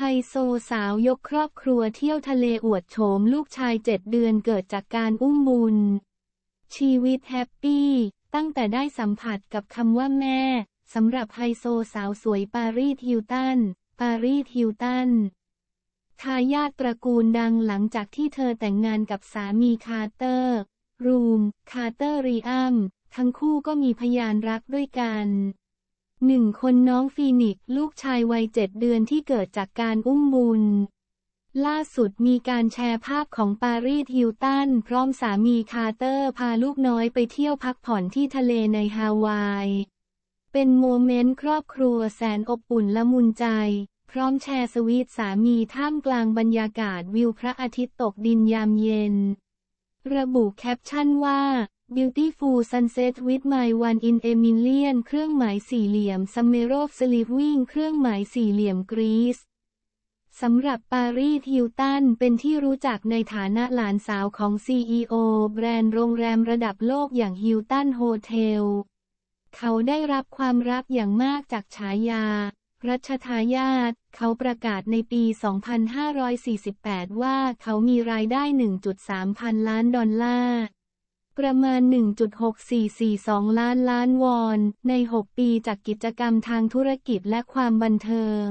ไฮโซสาวยกครอบครัวเที่ยวทะเลอวดโฉมลูกชายเจ็ดเดือนเกิดจากการอุ้มบุญ ชีวิตแฮปปี้ ตั้งแต่ได้สัมผัสกับคำว่าแม่สำหรับไฮโซสาวสวยปารีสฮิลตัน ปารีสฮิลตัน ทายาทตระกูลดังหลังจากที่เธอแต่งงานกับสามีคาร์เตอร์ รูม คาร์เตอร์รีอัมทั้งคู่ก็มีพยานรักด้วยกันหนึ่งคนน้องฟีนิกลูกชายวัยเจ็ดเดือนที่เกิดจากการอุ้มบุญ ล่าสุดมีการแชร์ภาพของปารีสฮิลตันพร้อมสามีคาร์เตอร์พาลูกน้อยไปเที่ยวพักผ่อนที่ทะเลในฮาวาย เป็นโมเมนต์ครอบครัวแสนอบอุ่นละมุนใจ พร้อมแชร์สวีทสามีท่ามกลางบรรยากาศวิวพระอาทิตย์ตกดินยามเย็น ระบุแคปชั่นว่า Beautiful Sunset with My One in a Million เครื่องหมายสี่เหลี่ยม Summer of Sleeping เครื่องหมายสี่เหลี่ยมกรีซสำหรับปารีสฮิลตันเป็นที่รู้จักในฐานะหลานสาวของ CEO แบรนด์โรงแรมระดับโลกอย่างฮิลตันโฮเทล เขาได้รับความรักอย่างมากจากฉายา รัชทายาท เขาประกาศในปี 2548 ว่าเขามีรายได้ 1.3 พันล้านดอลลาร์ประมาณ 1.6442 ล้านล้านวอน ใน 6 ปีจากกิจกรรมทางธุรกิจและความบันเทิง